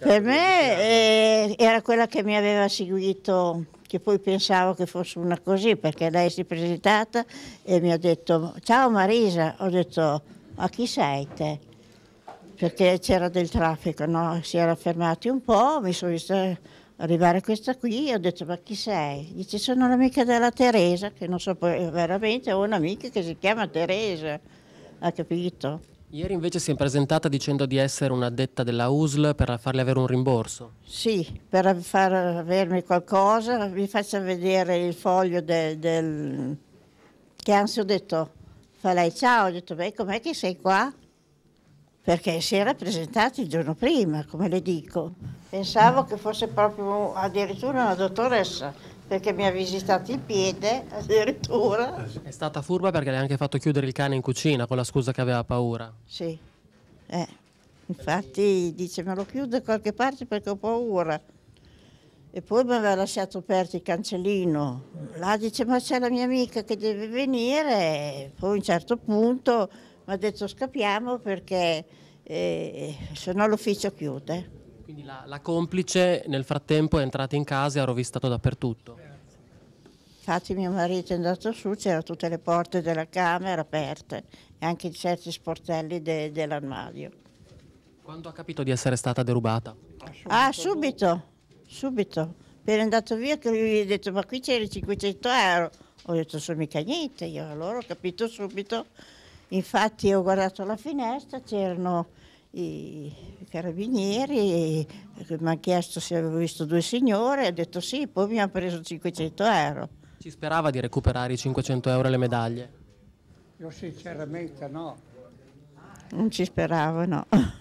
Cioè, per me eh, era quella che mi aveva seguito, che poi pensavo che fosse una così, perché lei si è presentata e mi ha detto ciao Marisa, ho detto ma chi sei te? Perché c'era del traffico, no? si era fermati un po', mi sono vista arrivare questa qui, ho detto ma chi sei? Dice sono l'amica della Teresa, che non so poi veramente, ho un'amica che si chiama Teresa, ha capito? Ieri invece si è presentata dicendo di essere una detta della USL per farle avere un rimborso. Sì, per far avermi qualcosa, vi faccio vedere il foglio del... del... che anzi ho detto, fa lei ciao, ho detto beh com'è che sei qua? Perché si era presentata il giorno prima, come le dico. Pensavo che fosse proprio addirittura una dottoressa, perché mi ha visitato il piede addirittura. È stata furba perché le ha anche fatto chiudere il cane in cucina con la scusa che aveva paura. Sì, eh, infatti dice ma lo chiudo da qualche parte perché ho paura. E poi mi aveva lasciato aperto il cancellino. Là dice ma c'è la mia amica che deve venire. Poi a un certo punto mi ha detto scappiamo perché eh, se no l'ufficio chiude. Quindi la, la complice nel frattempo è entrata in casa e ha rovistato dappertutto. Infatti mio marito è andato su, c'erano tutte le porte della camera aperte e anche certi sportelli de, dell'armadio. Quando ha capito di essere stata derubata? Ah, subito, subito. Appena andato via che lui gli ha detto ma qui c'erano 500 euro. Ho detto sono mica niente, io allora ho capito subito. Infatti ho guardato la finestra, c'erano i carabinieri mi hanno chiesto se avevo visto due signore, ho detto sì, poi mi hanno preso 500 euro. Ci sperava di recuperare i 500 euro e le medaglie? Io sinceramente no. Non ci speravo, no.